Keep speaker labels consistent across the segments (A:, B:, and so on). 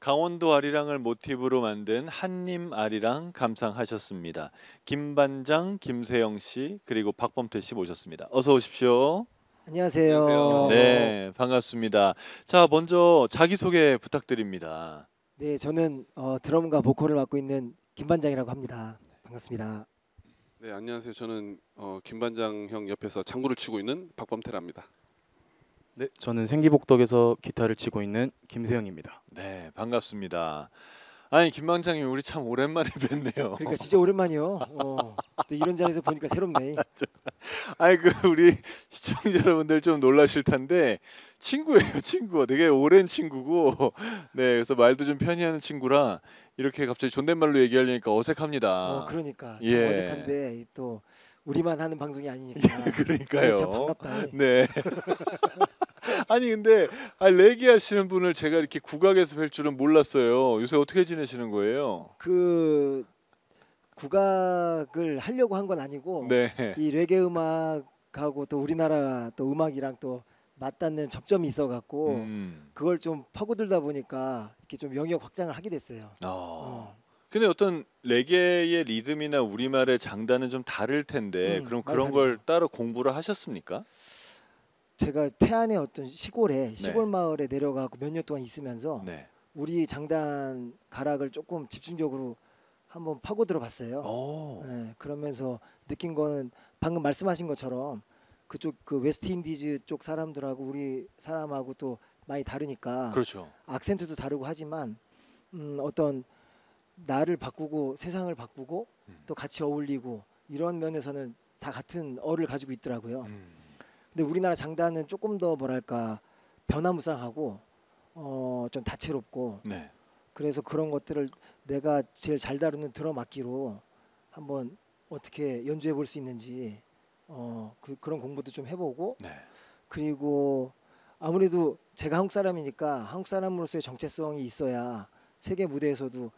A: 강원도 아리랑을 모티브로 만든 한님 아리랑 감상하셨습니다. 김반장, 김세영 씨 그리고 박범태 씨 모셨습니다. 어서 오십시오.
B: 안녕하세요. 안녕하세요. 네,
A: 반갑습니다. 자, 먼저 자기 소개
C: 부탁드립니다.
B: 네, 저는 어, 드럼과 보컬을 맡고 있는 김반장이라고 합니다. 반갑습니다.
C: 네, 안녕하세요. 저는 어, 김반장 형 옆에서 장구를 치고 있는 박범태랍니다. 네,
D: 저는 생기복덕에서 기타를 치고 있는 김세영입니다.
A: 네, 반갑습니다. 아니 김방장님 우리 참 오랜만에 뵙네요. 그러니까 진짜
B: 오랜만이요. 어, 또 이런 자리에서 보니까 새롭네. 아니 그 우리 시청자
A: 여러분들 좀 놀라실 텐데 친구예요, 친구. 되게 오랜 친구고, 네 그래서 말도 좀 편히 하는 친구라 이렇게 갑자기 존댓말로 얘기하려니까 어색합니다. 어, 그러니까 예. 어색한데
B: 또 우리만 하는 방송이 아니니까. 예, 그러니까요. 네, 참 반갑다. 네.
A: 아니 근데 아, 레기 하시는 분을 제가 이렇게 국악에서 뵐 줄은 몰랐어요. 요새 어떻게 지내시는 거예요?
B: 그 국악을 하려고 한 건 아니고 네. 이 레게 음악하고 또 우리나라 또 음악이랑 또 맞닿는 접점이 있어 갖고 음. 그걸 좀 파고들다 보니까 이렇게 좀 영역 확장을 하게 됐어요. 아. 어.
A: 근데 어떤 레게의 리듬이나 우리말의 장단은 좀 다를 텐데 음, 그럼 그런 걸 따로 공부를 하셨습니까?
B: 제가 태안의 어떤 시골에 네. 시골 마을에 내려가고 몇 년 동안 있으면서 네. 우리 장단 가락을 조금 집중적으로 한번 파고 들어봤어요. 네, 그러면서 느낀 거는 방금 말씀하신 것처럼 그쪽 그 웨스트인디즈 쪽 사람들하고 우리 사람하고 또 많이 다르니까 그렇죠. 악센트도 다르고 하지만 음, 어떤 나를 바꾸고 세상을 바꾸고 음. 또 같이 어울리고 이런 면에서는 다 같은 어를 가지고 있더라고요. 음. 근데 우리나라 장단은 조금 더 뭐랄까 변화무쌍하고 어, 좀 다채롭고 네. 그래서 그런 것들을 내가 제일 잘 다루는 드럼 악기로 한번 어떻게 연주해 볼 수 있는지 어, 그, 그런 공부도 좀 해보고 네. 그리고 아무래도 제가 한국 사람이니까 한국 사람으로서의 정체성이 있어야 세계 무대에서도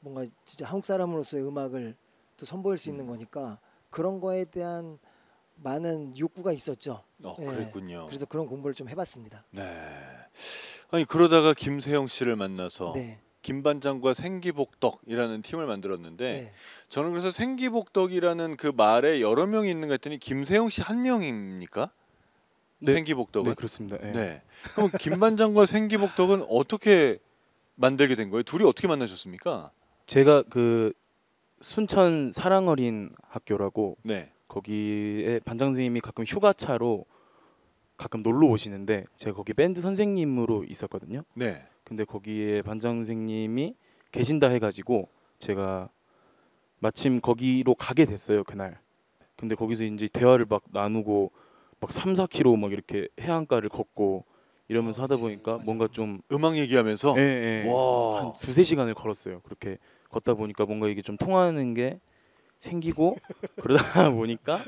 B: 뭔가 진짜 한국 사람으로서의 음악을 또 선보일 수 있는 음. 거니까 그런 거에 대한 많은 욕구가 있었죠. 어, 네. 그랬군요. 그래서 그런 공부를 좀 해봤습니다. 네.
A: 아니 그러다가 김세영 씨를 만나서 네. 김반장과 생기복덕이라는 팀을 만들었는데 네. 저는 그래서 생기복덕이라는 그 말에 여러 명이 있는 것 같더니 김세영 씨 한 명입니까? 네. 생기복덕은 네 그렇습니다. 예. 네. 그럼 김반장과 생기복덕은 어떻게 만들게 된 거예요? 둘이 어떻게 만나셨습니까?
D: 제가 그 순천 사랑어린 학교라고 네. 거기에 반장 선생님이 가끔 휴가차로 가끔 놀러 오시는데 제가 거기 밴드 선생님으로 있었거든요. 네. 근데 거기에 반장 선생님이 계신다 해가지고 제가 마침 거기로 가게 됐어요 그날. 근데 거기서 이제 대화를 막 나누고 막 3, 4 k 로막 이렇게 해안가를 걷고 이러면서 하다 보니까 맞아. 뭔가 좀 음악 얘기하면서 예, 예. 한 두세 시간을 걸었어요. 그렇게 걷다 보니까 뭔가 이게 좀 통하는 게 생기고 그러다 보니까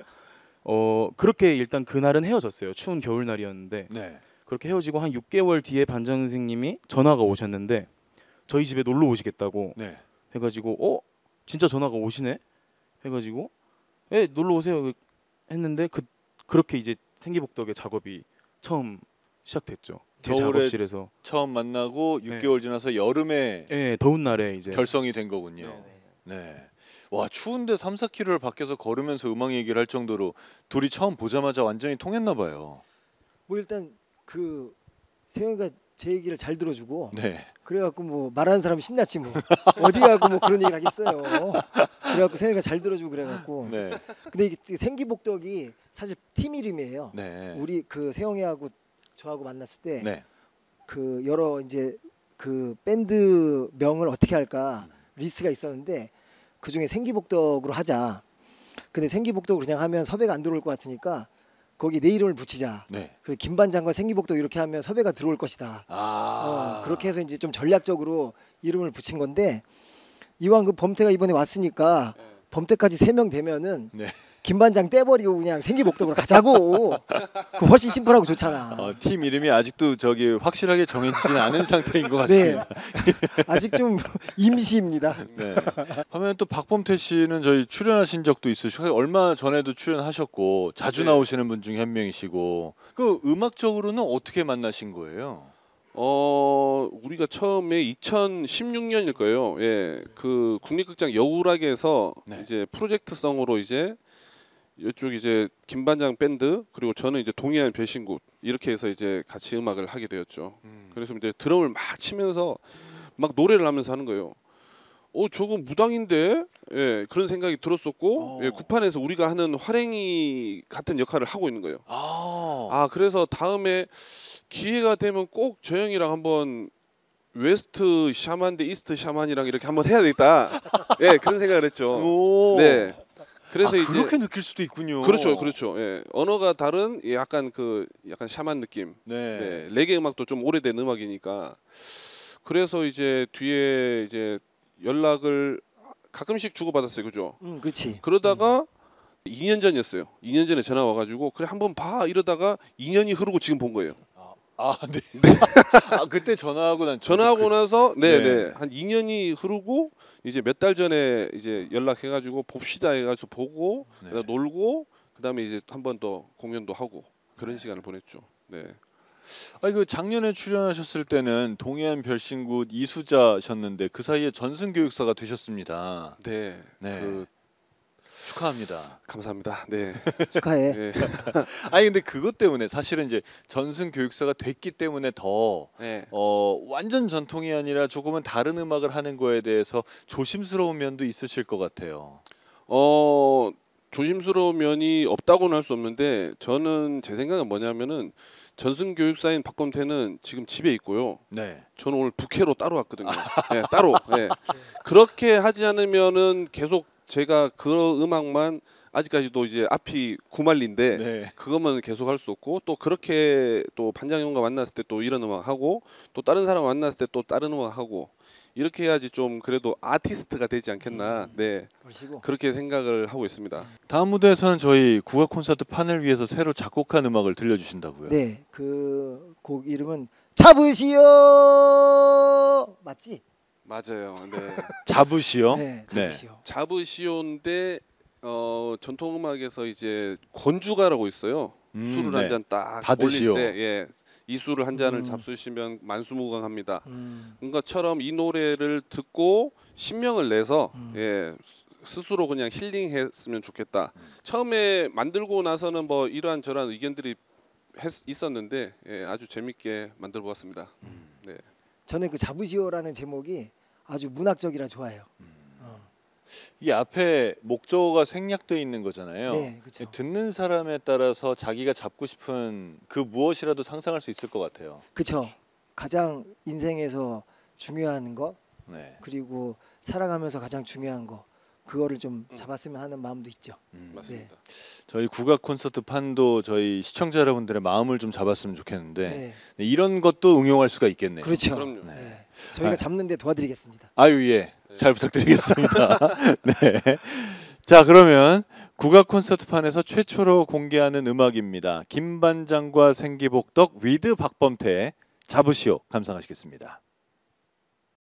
D: 어 그렇게 일단 그날은 헤어졌어요. 추운 겨울날이었는데 네. 그렇게 헤어지고 한 6개월 뒤에 반장 선생님이 전화가 오셨는데 저희 집에 놀러 오시겠다고 네. 해가지고 어 진짜 전화가 오시네 해가지고 예 놀러 오세요 했는데 그 그렇게 이제 생기복덕의 작업이 처음 시작됐죠. 제 작업실에서
A: 처음 만나고 6개월 네. 지나서 여름에 네,
D: 더운 날에 이제
A: 결성이 된 거군요. 네. 네. 와 추운데 3, 4km를 밖에서 걸으면서 음악 얘기를 할 정도로 둘이 처음 보자마자 완전히 통했나 봐요.
B: 뭐 일단 그 세영이가 제 얘기를 잘 들어주고 네. 그래갖고 뭐 말하는 사람 신났지 뭐 어디 가고 뭐 그런 얘기를 하겠어요 그래갖고 세영이가 잘 들어주고 그래갖고 네. 근데 이게 생기복덕이 사실 팀 이름이에요 네. 우리 그 세영이하고 저하고 만났을 때그 네. 여러 이제 그 밴드 명을 어떻게 할까 리스트가 있었는데 그중에 생기복덕으로 하자. 근데 생기복덕 그냥 하면 섭외가 안 들어올 것 같으니까 거기 내 이름을 붙이자. 네. 그리고 김반장과 생기복덕 이렇게 하면 섭외가 들어올 것이다. 아~ 어, 그렇게 해서 이제 좀 전략적으로 이름을 붙인 건데 이왕 그 범태가 이번에 왔으니까 네. 범태까지 세 명 되면은 네. 김반장 떼버리고 그냥 생기 목적으로 가자고. 그 훨씬 심플하고 좋잖아.
A: 어, 팀 이름이 아직도 저기 확실하게 정해지진 않은 상태인 것 같습니다. 네.
B: 아직 좀 임시입니다. 네.
A: 하면 또 박범태 씨는 저희 출연하신 적도 있으시고 얼마 전에도 출연하셨고 자주 네. 나오시는 분 중에 한 명이시고 그 음악적으로는 어떻게 만나신 거예요?
C: 어 우리가 처음에 2016년일 거예요. 예, 그 국립극장 여우락에서 네. 이제 프로젝트성으로 이제 이쪽 이제 김반장 밴드 그리고 저는 이제 동해안 배신굿 이렇게 해서 이제 같이 음악을 하게 되었죠. 음. 그래서 이제 드럼을 막 치면서 막 노래를 하면서 하는 거예요. 어 저거 무당인데 예 그런 생각이 들었었고 어. 예, 구판에서 우리가 하는 활행이 같은 역할을 하고 있는 거예요. 어. 아 그래서 다음에 기회가 되면 꼭 저 형이랑 한번 웨스트 샤만 대 이스트 샤만이랑 이렇게 한번 해야 되겠다. 예 그런 생각을 했죠. 오. 네. 그래서 아, 이제 그렇게 느낄 수도 있군요. 그렇죠, 그렇죠. 예, 언어가 다른 약간 그 약간 샤만 느낌. 네. 예, 레게 음악도 좀 오래된 음악이니까 그래서 이제 뒤에 이제 연락을 가끔씩 주고받았어요, 그죠? 음, 그렇지. 그러다가 음. 2년 전이었어요. 2년 전에 전화 와가지고 그래 한번 봐 이러다가 2년이 흐르고 지금 본 거예요. 아, 네, 네. 네. 아, 그때 전화하고 난 전화하고 그... 나서 네, 네. 네. 한 2년이 흐르고 이제 몇 달 전에 이제 연락해 가지고 봅시다 해 가지고 보고 네. 놀고 그다음에 이제 한번 더 공연도 하고 그런 네. 시간을 보냈죠. 네.
A: 아니 그 작년에 출연하셨을 때는 동해안 별신굿 이수자셨는데 그 사이에 전승 교육사가 되셨습니다. 네. 네. 그 축하합니다. 감사합니다. 네. 축하해. 네. 아니 근데 그것 때문에 사실은 이제 전승 교육사가 됐기 때문에 더 네. 어, 완전 전통이 아니라 조금은 다른 음악을 하는 거에 대해서 조심스러운 면도 있으실 것 같아요.
C: 어 조심스러운 면이 없다고는 할 수 없는데 저는 제 생각은 뭐냐면은 전승 교육사인 박범태는 지금 집에 있고요. 네. 저는 오늘 부캐로 따로 왔거든요. 네, 따로. 네. 그렇게 하지 않으면은 계속 제가 그 음악만 아직까지도 이제 앞이 구말린데 네. 그것만 계속 할 수 없고 또 그렇게 또반장형과 만났을 때 또 이런 음악 하고 또 다른 사람 만났을 때 또 다른 음악 하고 이렇게 해야지 좀 그래도 아티스트가 되지 않겠나 음. 네그러고 그렇게 생각을
B: 하고 있습니다.
A: 다음 무대에서는 저희 국악 콘서트 판을 위해서 새로 작곡한 음악을 들려주신다고요.
B: 네, 그 곡 이름은 잡으시오 맞지? 맞아요. 네. 자부시오
A: 네, 자부시요.
C: 네. 자부시온데 어, 전통 음악에서 이제 권주가라고 있어요. 음, 술을 네. 한잔딱 받으시오. 올릴 때 예. 이 술을 한 잔을 음. 잡수시면 만수무강합니다. 음. 그러니까처럼 이 노래를 듣고 신명을 내서 음. 예. 스스로 그냥 힐링했으면 좋겠다. 처음에 만들고 나서는 뭐 이러한 저런 의견들이 했, 있었는데 예, 아주 재밌게 만들어 보았습니다. 음. 네.
B: 저는 그자부지오라는 제목이 아주 문학적이라 좋아요. 음. 어.
C: 이 앞에 목적어가
A: 생략돼 있는 거잖아요. 네, 듣는 사람에 따라서 자기가 잡고 싶은 그 무엇이라도 상상할 수 있을 것 같아요.
B: 그렇죠. 가장 인생에서 중요한 거 네. 그리고 살아가면서 가장 중요한 거 그거를 좀 음. 잡았으면 하는 마음도 있죠. 음, 네. 맞습니다. 네.
A: 저희 국악 콘서트 판도 저희 시청자 여러분들의 마음을 좀 잡았으면 좋겠는데 네. 네 이런 것도 응용할 수가 있겠네요. 그렇죠. 그럼요. 네. 저희가 아,
B: 잡는데 도와드리겠습니다. 아유 예, 잘 부탁드리겠습니다. 네.
A: 자 그러면 국악 콘서트판에서 최초로 공개하는 음악입니다. 김반장과 생기복덕 위드 박범태 잡으시오 감상하시겠습니다.